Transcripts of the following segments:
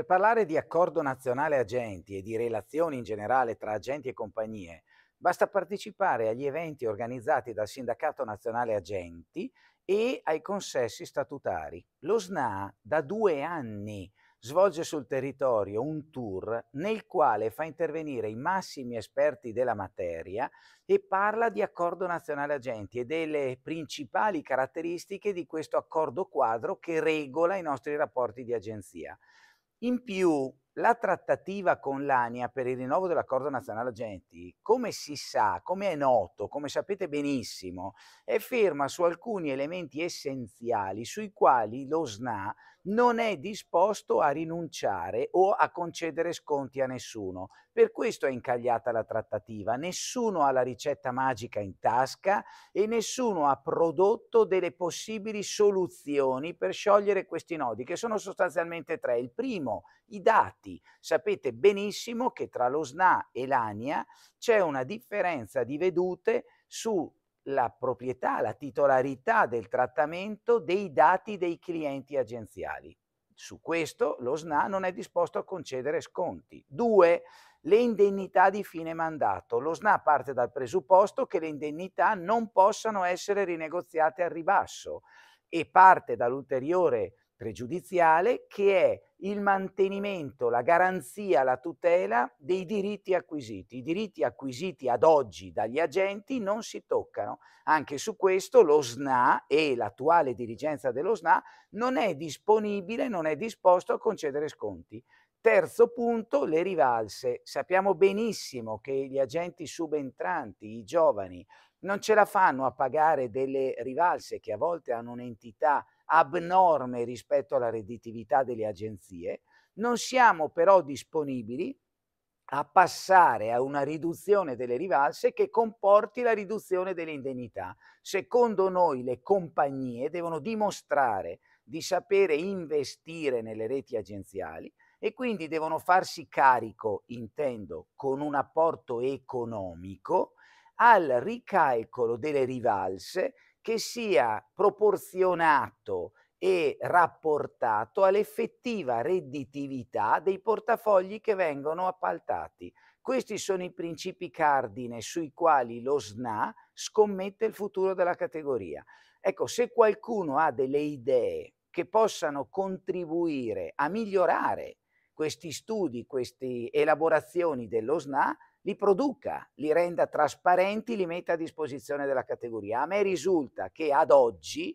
Per parlare di accordo nazionale agenti e di relazioni in generale tra agenti e compagnie, basta partecipare agli eventi organizzati dal Sindacato Nazionale Agenti e ai consessi statutari. Lo SNA da due anni svolge sul territorio un tour nel quale fa intervenire i massimi esperti della materia e parla di accordo nazionale agenti e delle principali caratteristiche di questo accordo quadro che regola i nostri rapporti di agenzia. In più, la trattativa con l'ANIA per il rinnovo dell'accordo nazionale agenti, come si sa, come è noto, come sapete benissimo, è ferma su alcuni elementi essenziali sui quali lo SNA non è disposto a rinunciare o a concedere sconti a nessuno. Per questo è incagliata la trattativa. Nessuno ha la ricetta magica in tasca e nessuno ha prodotto delle possibili soluzioni per sciogliere questi nodi, che sono sostanzialmente tre. Il primo, i dati. Sapete benissimo che tra lo SNA e l'ANIA c'è una differenza di vedute su la proprietà, la titolarità del trattamento dei dati dei clienti agenziali. Su questo lo SNA non è disposto a concedere sconti. Due, le indennità di fine mandato. Lo SNA parte dal presupposto che le indennità non possano essere rinegoziate al ribasso e parte dall'ulteriore pregiudiziale che è il mantenimento, la garanzia, la tutela dei diritti acquisiti. I diritti acquisiti ad oggi dagli agenti non si toccano. Anche su questo lo SNA e l'attuale dirigenza dello SNA non è disponibile, non è disposto a concedere sconti. Terzo punto, le rivalse. Sappiamo benissimo che gli agenti subentranti, i giovani, non ce la fanno a pagare delle rivalse che a volte hanno un'entità abnorme rispetto alla redditività delle agenzie, non siamo però disponibili a passare a una riduzione delle rivalse che comporti la riduzione delle indennità. Secondo noi le compagnie devono dimostrare di sapere investire nelle reti agenziali e quindi devono farsi carico, intendo, con un apporto economico al ricalcolo delle rivalse che sia proporzionato e rapportato all'effettiva redditività dei portafogli che vengono appaltati. Questi sono i principi cardine sui quali lo SNA scommette il futuro della categoria. Ecco, se qualcuno ha delle idee che possano contribuire a migliorare questi studi, queste elaborazioni dello SNA, li produca, li renda trasparenti, li metta a disposizione della categoria. A me risulta che ad oggi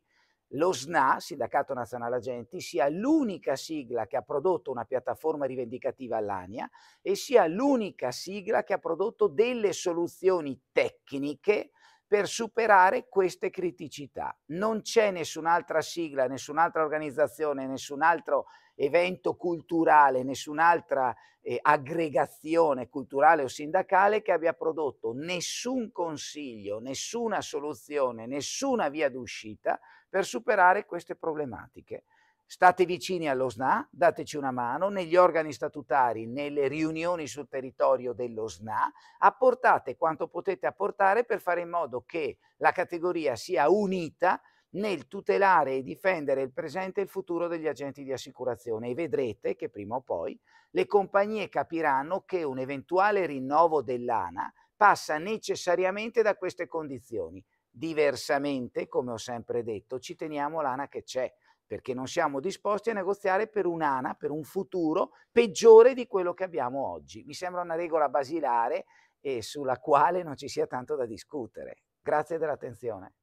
lo SNA, Sindacato Nazionale Agenti, sia l'unica sigla che ha prodotto una piattaforma rivendicativa all'ANIA e sia l'unica sigla che ha prodotto delle soluzioni tecniche per superare queste criticità. Non c'è nessun'altra sigla, nessun'altra organizzazione, nessun altro evento culturale, nessun'altra eh, aggregazione culturale o sindacale che abbia prodotto nessun consiglio, nessuna soluzione, nessuna via d'uscita per superare queste problematiche. State vicini allo SNA, dateci una mano negli organi statutari, nelle riunioni sul territorio dello SNA, apportate quanto potete apportare per fare in modo che la categoria sia unita nel tutelare e difendere il presente e il futuro degli agenti di assicurazione e vedrete che prima o poi le compagnie capiranno che un eventuale rinnovo dell'ANA passa necessariamente da queste condizioni. Diversamente, come ho sempre detto, ci teniamo l'ANA che c'è perché non siamo disposti a negoziare per un'ana, per un futuro peggiore di quello che abbiamo oggi. Mi sembra una regola basilare e sulla quale non ci sia tanto da discutere. Grazie dell'attenzione.